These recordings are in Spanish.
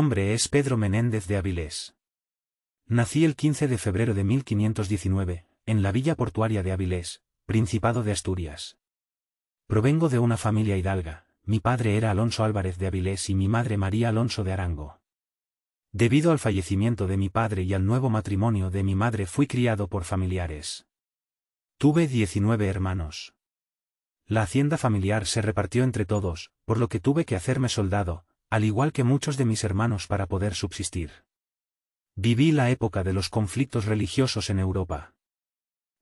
nombre es Pedro Menéndez de Avilés. Nací el 15 de febrero de 1519, en la villa portuaria de Avilés, Principado de Asturias. Provengo de una familia hidalga, mi padre era Alonso Álvarez de Avilés y mi madre María Alonso de Arango. Debido al fallecimiento de mi padre y al nuevo matrimonio de mi madre fui criado por familiares. Tuve 19 hermanos. La hacienda familiar se repartió entre todos, por lo que tuve que hacerme soldado, al igual que muchos de mis hermanos para poder subsistir. Viví la época de los conflictos religiosos en Europa.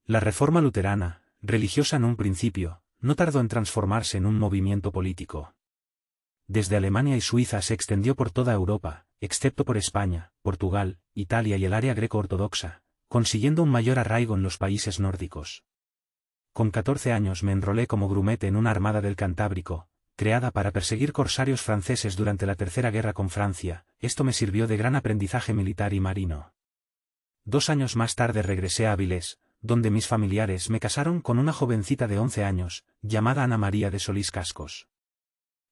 La reforma luterana, religiosa en un principio, no tardó en transformarse en un movimiento político. Desde Alemania y Suiza se extendió por toda Europa, excepto por España, Portugal, Italia y el área greco-ortodoxa, consiguiendo un mayor arraigo en los países nórdicos. Con 14 años me enrolé como grumete en una armada del Cantábrico, creada para perseguir corsarios franceses durante la Tercera Guerra con Francia, esto me sirvió de gran aprendizaje militar y marino. Dos años más tarde regresé a Avilés, donde mis familiares me casaron con una jovencita de 11 años, llamada Ana María de Solís Cascos.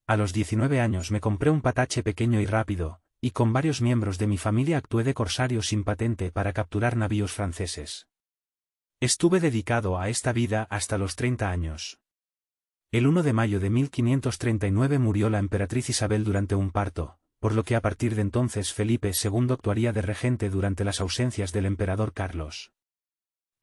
A los 19 años me compré un patache pequeño y rápido, y con varios miembros de mi familia actué de corsario sin patente para capturar navíos franceses. Estuve dedicado a esta vida hasta los 30 años. El 1 de mayo de 1539 murió la emperatriz Isabel durante un parto, por lo que a partir de entonces Felipe II actuaría de regente durante las ausencias del emperador Carlos.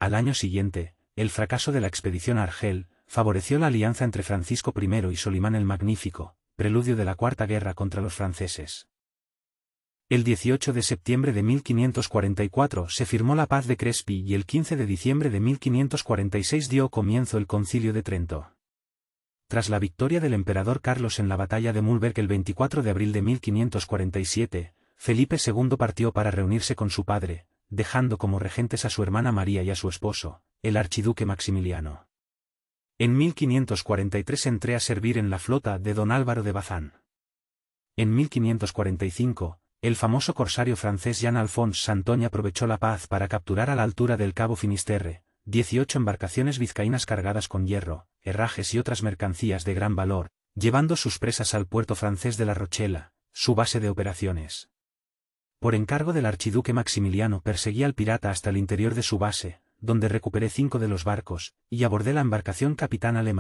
Al año siguiente, el fracaso de la expedición a Argel, favoreció la alianza entre Francisco I y Solimán el Magnífico, preludio de la Cuarta Guerra contra los franceses. El 18 de septiembre de 1544 se firmó la paz de Crespi y el 15 de diciembre de 1546 dio comienzo el concilio de Trento. Tras la victoria del emperador Carlos en la batalla de Mulberg el 24 de abril de 1547, Felipe II partió para reunirse con su padre, dejando como regentes a su hermana María y a su esposo, el archiduque Maximiliano. En 1543 entré a servir en la flota de don Álvaro de Bazán. En 1545, el famoso corsario francés Jean-Alphonse Santoña aprovechó la paz para capturar a la altura del Cabo Finisterre, 18 embarcaciones vizcaínas cargadas con hierro, herrajes y otras mercancías de gran valor, llevando sus presas al puerto francés de La Rochela, su base de operaciones. Por encargo del archiduque Maximiliano perseguí al pirata hasta el interior de su base, donde recuperé cinco de los barcos, y abordé la embarcación capitana Le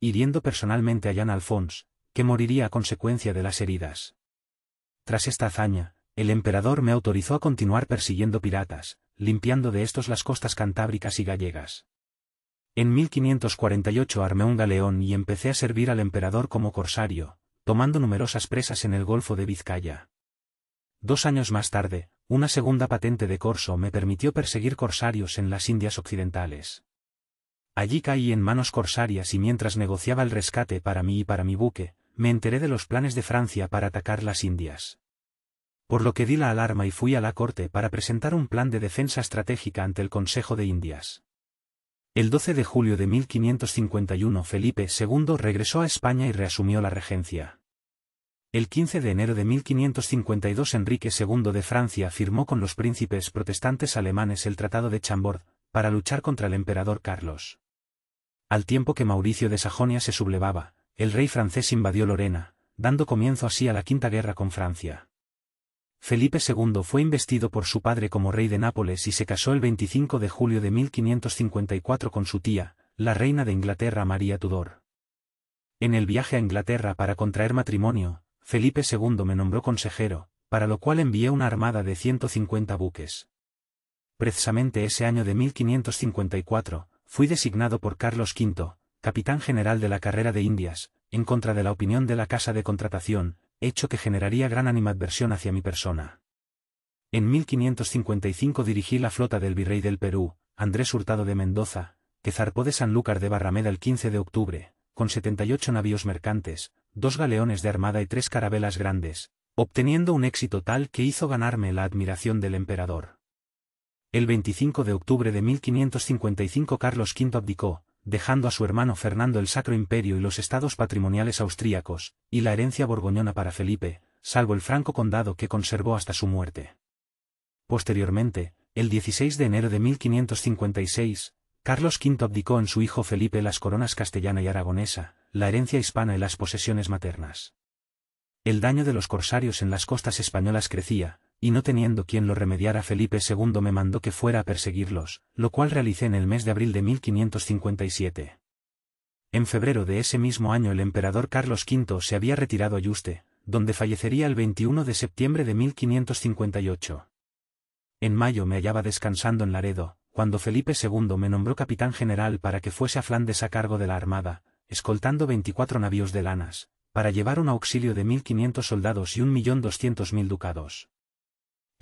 hiriendo personalmente a Jean Alphonse, que moriría a consecuencia de las heridas. Tras esta hazaña, el emperador me autorizó a continuar persiguiendo piratas, limpiando de estos las costas cantábricas y gallegas. En 1548 armé un galeón y empecé a servir al emperador como corsario, tomando numerosas presas en el Golfo de Vizcaya. Dos años más tarde, una segunda patente de corso me permitió perseguir corsarios en las Indias Occidentales. Allí caí en manos corsarias y mientras negociaba el rescate para mí y para mi buque, me enteré de los planes de Francia para atacar las Indias por lo que di la alarma y fui a la corte para presentar un plan de defensa estratégica ante el Consejo de Indias. El 12 de julio de 1551 Felipe II regresó a España y reasumió la regencia. El 15 de enero de 1552 Enrique II de Francia firmó con los príncipes protestantes alemanes el Tratado de Chambord, para luchar contra el emperador Carlos. Al tiempo que Mauricio de Sajonia se sublevaba, el rey francés invadió Lorena, dando comienzo así a la Quinta Guerra con Francia. Felipe II fue investido por su padre como rey de Nápoles y se casó el 25 de julio de 1554 con su tía, la reina de Inglaterra María Tudor. En el viaje a Inglaterra para contraer matrimonio, Felipe II me nombró consejero, para lo cual envié una armada de 150 buques. Precisamente ese año de 1554, fui designado por Carlos V, capitán general de la carrera de Indias, en contra de la opinión de la Casa de Contratación, hecho que generaría gran animadversión hacia mi persona. En 1555 dirigí la flota del virrey del Perú, Andrés Hurtado de Mendoza, que zarpó de Sanlúcar de Barrameda el 15 de octubre, con 78 navíos mercantes, dos galeones de armada y tres carabelas grandes, obteniendo un éxito tal que hizo ganarme la admiración del emperador. El 25 de octubre de 1555 Carlos V abdicó, dejando a su hermano Fernando el Sacro Imperio y los estados patrimoniales austríacos, y la herencia borgoñona para Felipe, salvo el franco condado que conservó hasta su muerte. Posteriormente, el 16 de enero de 1556, Carlos V abdicó en su hijo Felipe las coronas castellana y aragonesa, la herencia hispana y las posesiones maternas. El daño de los corsarios en las costas españolas crecía, y no teniendo quien lo remediara Felipe II me mandó que fuera a perseguirlos, lo cual realicé en el mes de abril de 1557. En febrero de ese mismo año el emperador Carlos V se había retirado a Yuste, donde fallecería el 21 de septiembre de 1558. En mayo me hallaba descansando en Laredo, cuando Felipe II me nombró capitán general para que fuese a Flandes a cargo de la Armada, escoltando 24 navíos de lanas, para llevar un auxilio de 1.500 soldados y 1.200.000 ducados.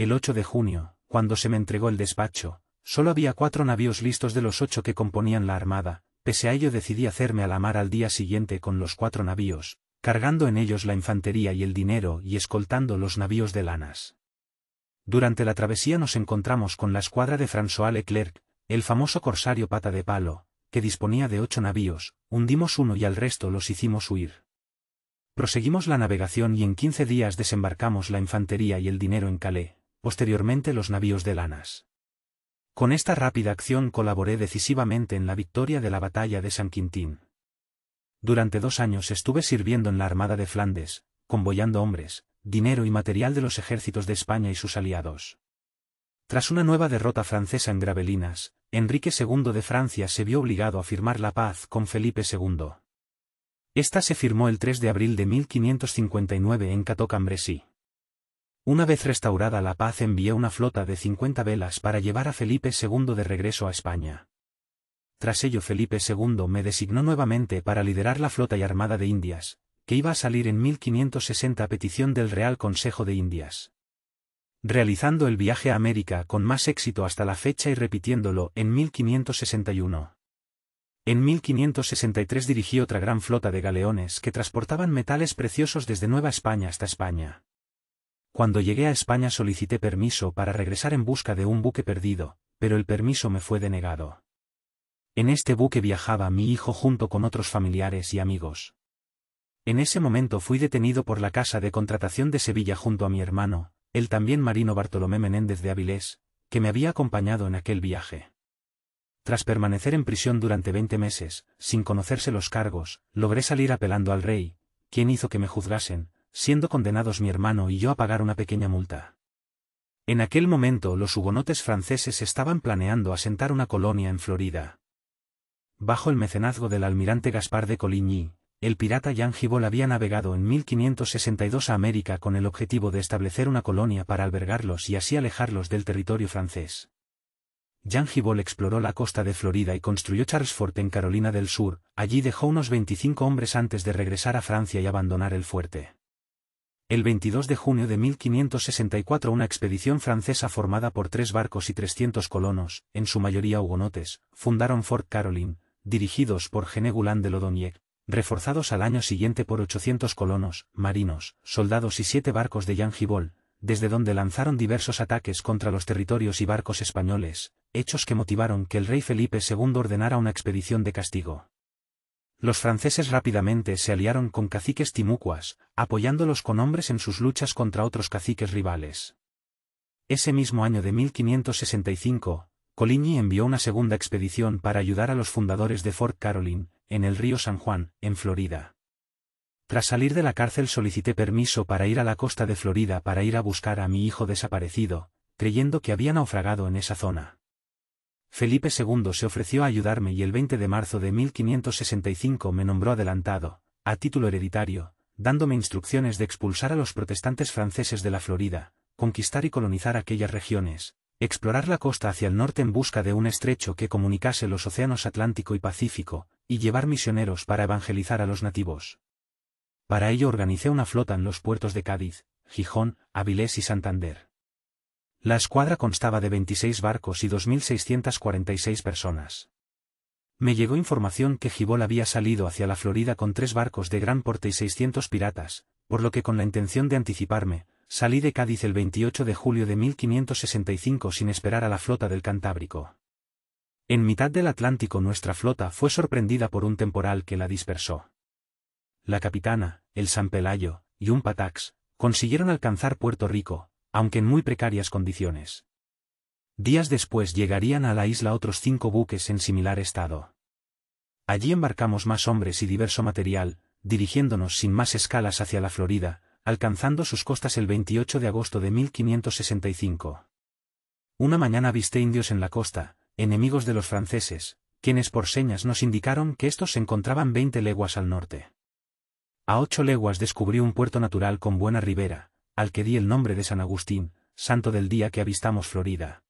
El 8 de junio, cuando se me entregó el despacho, solo había cuatro navíos listos de los ocho que componían la armada, pese a ello decidí hacerme a la mar al día siguiente con los cuatro navíos, cargando en ellos la infantería y el dinero y escoltando los navíos de lanas. Durante la travesía nos encontramos con la escuadra de François Leclerc, el famoso corsario pata de palo, que disponía de ocho navíos, hundimos uno y al resto los hicimos huir. Proseguimos la navegación y en quince días desembarcamos la infantería y el dinero en Calais posteriormente los navíos de lanas. Con esta rápida acción colaboré decisivamente en la victoria de la batalla de San Quintín. Durante dos años estuve sirviendo en la Armada de Flandes, convoyando hombres, dinero y material de los ejércitos de España y sus aliados. Tras una nueva derrota francesa en Gravelinas, Enrique II de Francia se vio obligado a firmar la paz con Felipe II. Esta se firmó el 3 de abril de 1559 en Cateau-Cambrésis. Una vez restaurada la paz envié una flota de 50 velas para llevar a Felipe II de regreso a España. Tras ello Felipe II me designó nuevamente para liderar la flota y armada de Indias, que iba a salir en 1560 a petición del Real Consejo de Indias. Realizando el viaje a América con más éxito hasta la fecha y repitiéndolo en 1561. En 1563 dirigí otra gran flota de galeones que transportaban metales preciosos desde Nueva España hasta España. Cuando llegué a España solicité permiso para regresar en busca de un buque perdido, pero el permiso me fue denegado. En este buque viajaba mi hijo junto con otros familiares y amigos. En ese momento fui detenido por la Casa de Contratación de Sevilla junto a mi hermano, el también marino Bartolomé Menéndez de Avilés, que me había acompañado en aquel viaje. Tras permanecer en prisión durante 20 meses, sin conocerse los cargos, logré salir apelando al rey, quien hizo que me juzgasen, siendo condenados mi hermano y yo a pagar una pequeña multa. En aquel momento los hugonotes franceses estaban planeando asentar una colonia en Florida. Bajo el mecenazgo del almirante Gaspar de Coligny, el pirata Jean Gibol había navegado en 1562 a América con el objetivo de establecer una colonia para albergarlos y así alejarlos del territorio francés. Jean Gibol exploró la costa de Florida y construyó Charlesfort en Carolina del Sur, allí dejó unos 25 hombres antes de regresar a Francia y abandonar el fuerte. El 22 de junio de 1564 una expedición francesa formada por tres barcos y 300 colonos, en su mayoría hugonotes, fundaron Fort Caroline, dirigidos por Gené Gulán de Lodoniec, reforzados al año siguiente por 800 colonos, marinos, soldados y siete barcos de Jean desde donde lanzaron diversos ataques contra los territorios y barcos españoles, hechos que motivaron que el rey Felipe II ordenara una expedición de castigo. Los franceses rápidamente se aliaron con caciques timucuas, apoyándolos con hombres en sus luchas contra otros caciques rivales. Ese mismo año de 1565, Coligny envió una segunda expedición para ayudar a los fundadores de Fort Caroline, en el río San Juan, en Florida. Tras salir de la cárcel solicité permiso para ir a la costa de Florida para ir a buscar a mi hijo desaparecido, creyendo que había naufragado en esa zona. Felipe II se ofreció a ayudarme y el 20 de marzo de 1565 me nombró adelantado, a título hereditario, dándome instrucciones de expulsar a los protestantes franceses de la Florida, conquistar y colonizar aquellas regiones, explorar la costa hacia el norte en busca de un estrecho que comunicase los océanos Atlántico y Pacífico, y llevar misioneros para evangelizar a los nativos. Para ello organicé una flota en los puertos de Cádiz, Gijón, Avilés y Santander. La escuadra constaba de 26 barcos y 2.646 personas. Me llegó información que Gibol había salido hacia la Florida con tres barcos de gran porte y 600 piratas, por lo que con la intención de anticiparme, salí de Cádiz el 28 de julio de 1565 sin esperar a la flota del Cantábrico. En mitad del Atlántico nuestra flota fue sorprendida por un temporal que la dispersó. La capitana, el San Pelayo, y un Patax, consiguieron alcanzar Puerto Rico, aunque en muy precarias condiciones. Días después llegarían a la isla otros cinco buques en similar estado. Allí embarcamos más hombres y diverso material, dirigiéndonos sin más escalas hacia la Florida, alcanzando sus costas el 28 de agosto de 1565. Una mañana viste indios en la costa, enemigos de los franceses, quienes por señas nos indicaron que estos se encontraban veinte leguas al norte. A ocho leguas descubrí un puerto natural con buena ribera, al que di el nombre de San Agustín, santo del día que avistamos Florida.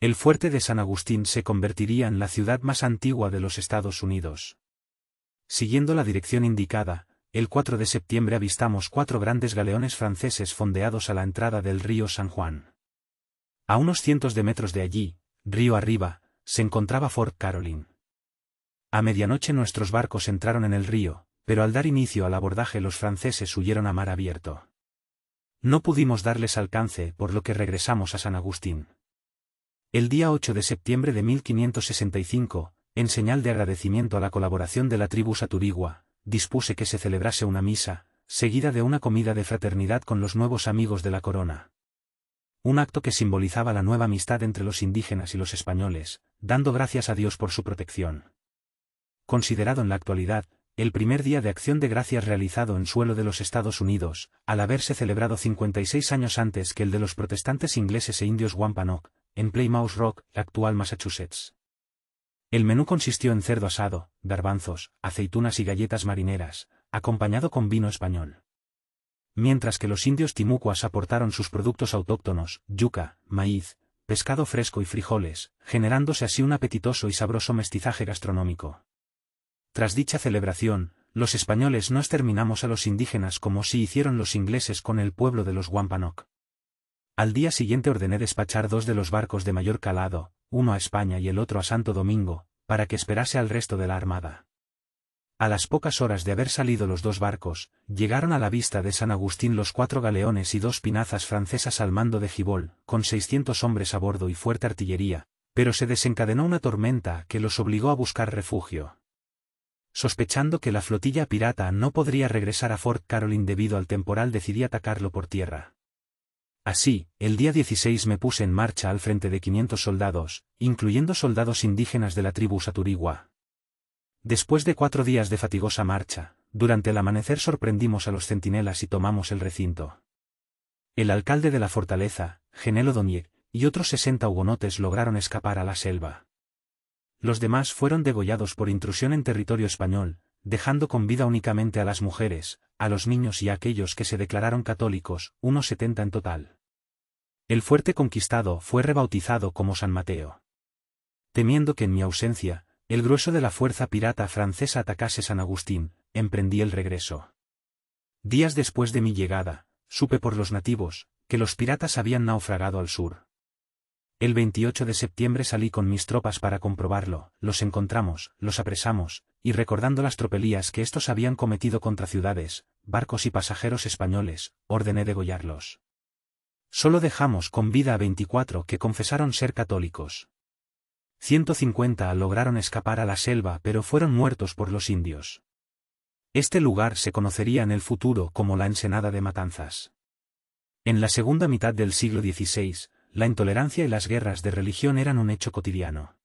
El fuerte de San Agustín se convertiría en la ciudad más antigua de los Estados Unidos. Siguiendo la dirección indicada, el 4 de septiembre avistamos cuatro grandes galeones franceses fondeados a la entrada del río San Juan. A unos cientos de metros de allí, río arriba, se encontraba Fort Caroline. A medianoche nuestros barcos entraron en el río, pero al dar inicio al abordaje los franceses huyeron a mar abierto. No pudimos darles alcance, por lo que regresamos a San Agustín. El día 8 de septiembre de 1565, en señal de agradecimiento a la colaboración de la tribu Saturigua, dispuse que se celebrase una misa, seguida de una comida de fraternidad con los nuevos amigos de la corona. Un acto que simbolizaba la nueva amistad entre los indígenas y los españoles, dando gracias a Dios por su protección. Considerado en la actualidad, el primer día de acción de gracias realizado en suelo de los Estados Unidos, al haberse celebrado 56 años antes que el de los protestantes ingleses e indios Wampanoag, en Plymouth Rock, actual Massachusetts. El menú consistió en cerdo asado, garbanzos, aceitunas y galletas marineras, acompañado con vino español. Mientras que los indios timucuas aportaron sus productos autóctonos, yuca, maíz, pescado fresco y frijoles, generándose así un apetitoso y sabroso mestizaje gastronómico. Tras dicha celebración, los españoles no exterminamos a los indígenas como si hicieron los ingleses con el pueblo de los Wampanoag. Al día siguiente ordené despachar dos de los barcos de mayor calado, uno a España y el otro a Santo Domingo, para que esperase al resto de la armada. A las pocas horas de haber salido los dos barcos, llegaron a la vista de San Agustín los cuatro galeones y dos pinazas francesas al mando de Gibol, con 600 hombres a bordo y fuerte artillería, pero se desencadenó una tormenta que los obligó a buscar refugio sospechando que la flotilla pirata no podría regresar a Fort Caroline debido al temporal decidí atacarlo por tierra. Así, el día 16 me puse en marcha al frente de 500 soldados, incluyendo soldados indígenas de la tribu Saturigua. Después de cuatro días de fatigosa marcha, durante el amanecer sorprendimos a los centinelas y tomamos el recinto. El alcalde de la fortaleza, Genelo Donier, y otros 60 hugonotes lograron escapar a la selva. Los demás fueron degollados por intrusión en territorio español, dejando con vida únicamente a las mujeres, a los niños y a aquellos que se declararon católicos, unos 70 en total. El fuerte conquistado fue rebautizado como San Mateo. Temiendo que en mi ausencia, el grueso de la fuerza pirata francesa atacase San Agustín, emprendí el regreso. Días después de mi llegada, supe por los nativos, que los piratas habían naufragado al sur. El 28 de septiembre salí con mis tropas para comprobarlo, los encontramos, los apresamos, y recordando las tropelías que estos habían cometido contra ciudades, barcos y pasajeros españoles, ordené degollarlos. Solo dejamos con vida a 24 que confesaron ser católicos. 150 lograron escapar a la selva pero fueron muertos por los indios. Este lugar se conocería en el futuro como la Ensenada de Matanzas. En la segunda mitad del siglo XVI, la intolerancia y las guerras de religión eran un hecho cotidiano.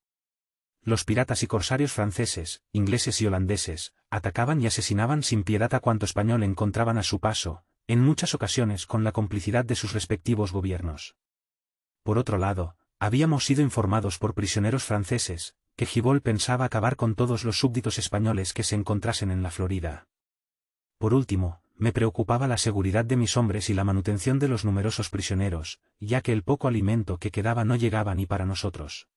Los piratas y corsarios franceses, ingleses y holandeses, atacaban y asesinaban sin piedad a cuanto español encontraban a su paso, en muchas ocasiones con la complicidad de sus respectivos gobiernos. Por otro lado, habíamos sido informados por prisioneros franceses, que Gibol pensaba acabar con todos los súbditos españoles que se encontrasen en la Florida. Por último, me preocupaba la seguridad de mis hombres y la manutención de los numerosos prisioneros, ya que el poco alimento que quedaba no llegaba ni para nosotros.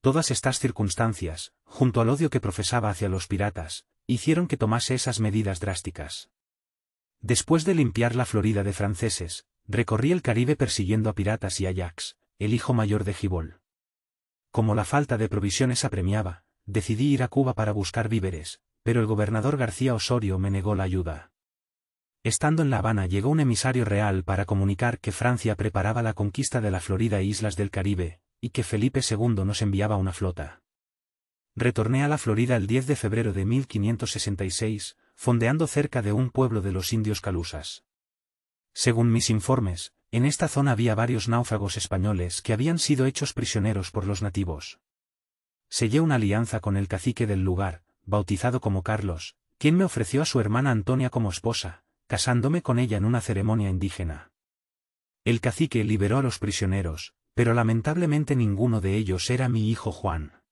Todas estas circunstancias, junto al odio que profesaba hacia los piratas, hicieron que tomase esas medidas drásticas. Después de limpiar la Florida de franceses, recorrí el Caribe persiguiendo a piratas y a Jax, el hijo mayor de Gibol. Como la falta de provisiones apremiaba, decidí ir a Cuba para buscar víveres, pero el gobernador García Osorio me negó la ayuda. Estando en La Habana llegó un emisario real para comunicar que Francia preparaba la conquista de la Florida e islas del Caribe, y que Felipe II nos enviaba una flota. Retorné a la Florida el 10 de febrero de 1566, fondeando cerca de un pueblo de los indios calusas. Según mis informes, en esta zona había varios náufragos españoles que habían sido hechos prisioneros por los nativos. Sellé una alianza con el cacique del lugar, bautizado como Carlos, quien me ofreció a su hermana Antonia como esposa, casándome con ella en una ceremonia indígena. El cacique liberó a los prisioneros, pero lamentablemente ninguno de ellos era mi hijo Juan.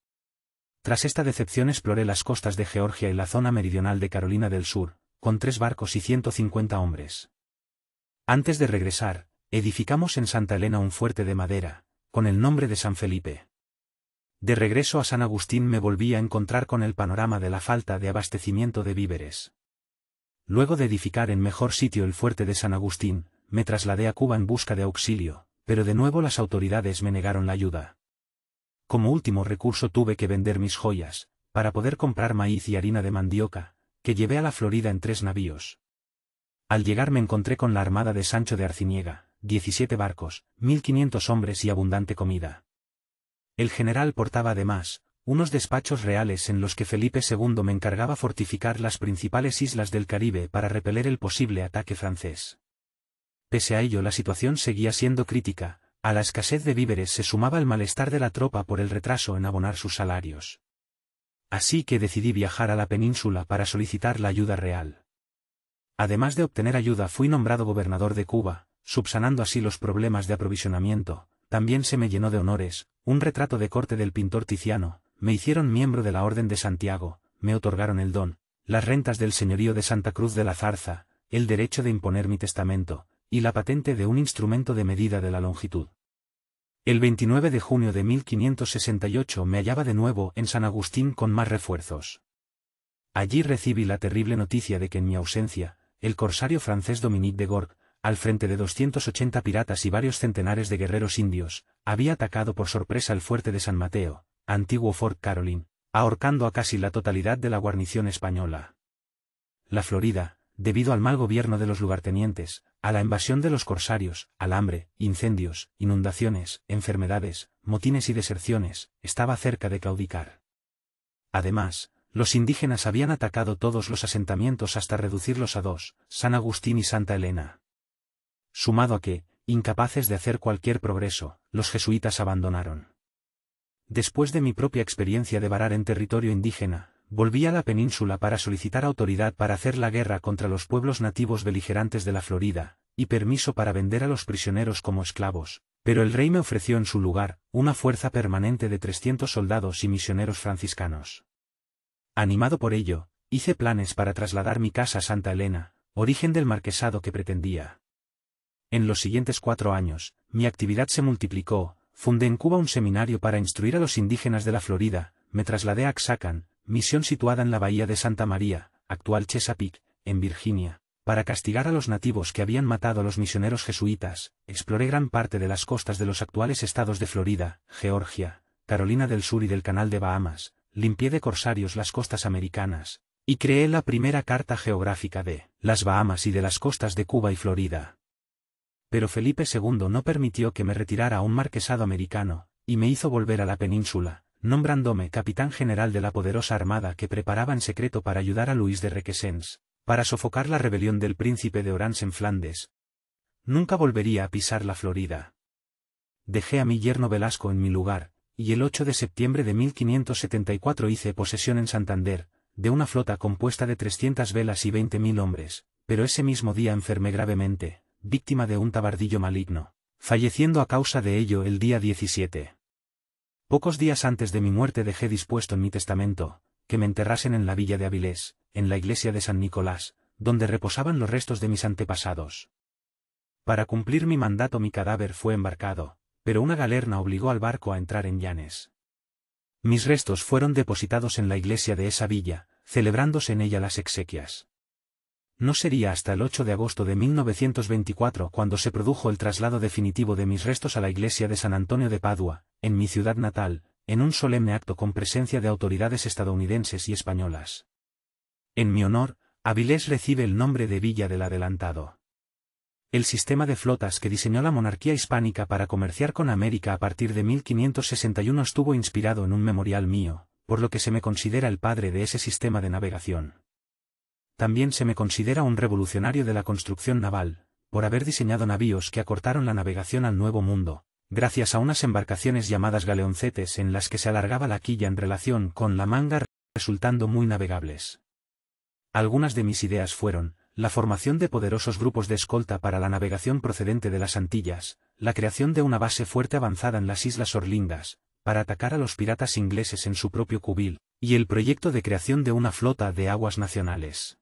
Tras esta decepción exploré las costas de Georgia y la zona meridional de Carolina del Sur, con tres barcos y 150 hombres. Antes de regresar, edificamos en Santa Elena un fuerte de madera, con el nombre de San Felipe. De regreso a San Agustín me volví a encontrar con el panorama de la falta de abastecimiento de víveres. Luego de edificar en mejor sitio el fuerte de San Agustín, me trasladé a Cuba en busca de auxilio, pero de nuevo las autoridades me negaron la ayuda. Como último recurso tuve que vender mis joyas, para poder comprar maíz y harina de mandioca, que llevé a la Florida en tres navíos. Al llegar me encontré con la armada de Sancho de Arciniega, 17 barcos, mil quinientos hombres y abundante comida. El general portaba además, unos despachos reales en los que Felipe II me encargaba fortificar las principales islas del Caribe para repeler el posible ataque francés. Pese a ello la situación seguía siendo crítica, a la escasez de víveres se sumaba el malestar de la tropa por el retraso en abonar sus salarios. Así que decidí viajar a la península para solicitar la ayuda real. Además de obtener ayuda fui nombrado gobernador de Cuba, subsanando así los problemas de aprovisionamiento, también se me llenó de honores, un retrato de corte del pintor Tiziano, me hicieron miembro de la Orden de Santiago, me otorgaron el don, las rentas del señorío de Santa Cruz de la Zarza, el derecho de imponer mi testamento, y la patente de un instrumento de medida de la longitud. El 29 de junio de 1568 me hallaba de nuevo en San Agustín con más refuerzos. Allí recibí la terrible noticia de que en mi ausencia, el corsario francés Dominique de Gorg, al frente de 280 piratas y varios centenares de guerreros indios, había atacado por sorpresa el fuerte de San Mateo, antiguo Fort Caroline, ahorcando a casi la totalidad de la guarnición española. La Florida, debido al mal gobierno de los lugartenientes, a la invasión de los corsarios, al hambre, incendios, inundaciones, enfermedades, motines y deserciones, estaba cerca de caudicar. Además, los indígenas habían atacado todos los asentamientos hasta reducirlos a dos, San Agustín y Santa Elena. Sumado a que, incapaces de hacer cualquier progreso, los jesuitas abandonaron Después de mi propia experiencia de varar en territorio indígena, volví a la península para solicitar autoridad para hacer la guerra contra los pueblos nativos beligerantes de la Florida, y permiso para vender a los prisioneros como esclavos, pero el rey me ofreció en su lugar, una fuerza permanente de 300 soldados y misioneros franciscanos. Animado por ello, hice planes para trasladar mi casa a Santa Elena, origen del marquesado que pretendía. En los siguientes cuatro años, mi actividad se multiplicó, fundé en Cuba un seminario para instruir a los indígenas de la Florida, me trasladé a Axacan, misión situada en la bahía de Santa María, actual Chesapeake, en Virginia, para castigar a los nativos que habían matado a los misioneros jesuitas, exploré gran parte de las costas de los actuales estados de Florida, Georgia, Carolina del Sur y del Canal de Bahamas, limpié de corsarios las costas americanas, y creé la primera carta geográfica de las Bahamas y de las costas de Cuba y Florida pero Felipe II no permitió que me retirara a un marquesado americano, y me hizo volver a la península, nombrándome capitán general de la poderosa armada que preparaba en secreto para ayudar a Luis de Requesens, para sofocar la rebelión del príncipe de Orange en Flandes. Nunca volvería a pisar la Florida. Dejé a mi yerno Velasco en mi lugar, y el 8 de septiembre de 1574 hice posesión en Santander, de una flota compuesta de 300 velas y 20.000 hombres, pero ese mismo día enfermé gravemente, víctima de un tabardillo maligno, falleciendo a causa de ello el día 17. Pocos días antes de mi muerte dejé dispuesto en mi testamento, que me enterrasen en la villa de Avilés, en la iglesia de San Nicolás, donde reposaban los restos de mis antepasados. Para cumplir mi mandato mi cadáver fue embarcado, pero una galerna obligó al barco a entrar en Llanes. Mis restos fueron depositados en la iglesia de esa villa, celebrándose en ella las exequias no sería hasta el 8 de agosto de 1924 cuando se produjo el traslado definitivo de mis restos a la iglesia de San Antonio de Padua, en mi ciudad natal, en un solemne acto con presencia de autoridades estadounidenses y españolas. En mi honor, Avilés recibe el nombre de Villa del Adelantado. El sistema de flotas que diseñó la monarquía hispánica para comerciar con América a partir de 1561 estuvo inspirado en un memorial mío, por lo que se me considera el padre de ese sistema de navegación. También se me considera un revolucionario de la construcción naval, por haber diseñado navíos que acortaron la navegación al Nuevo Mundo, gracias a unas embarcaciones llamadas galeoncetes en las que se alargaba la quilla en relación con la manga resultando muy navegables. Algunas de mis ideas fueron, la formación de poderosos grupos de escolta para la navegación procedente de las Antillas, la creación de una base fuerte avanzada en las Islas Orlingas, para atacar a los piratas ingleses en su propio cubil, y el proyecto de creación de una flota de aguas nacionales.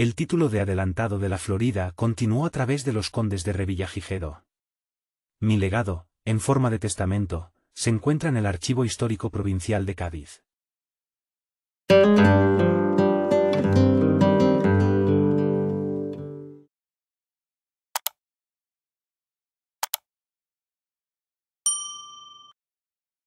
El título de adelantado de la Florida continuó a través de los condes de Revillagigedo. Mi legado, en forma de testamento, se encuentra en el Archivo Histórico Provincial de Cádiz.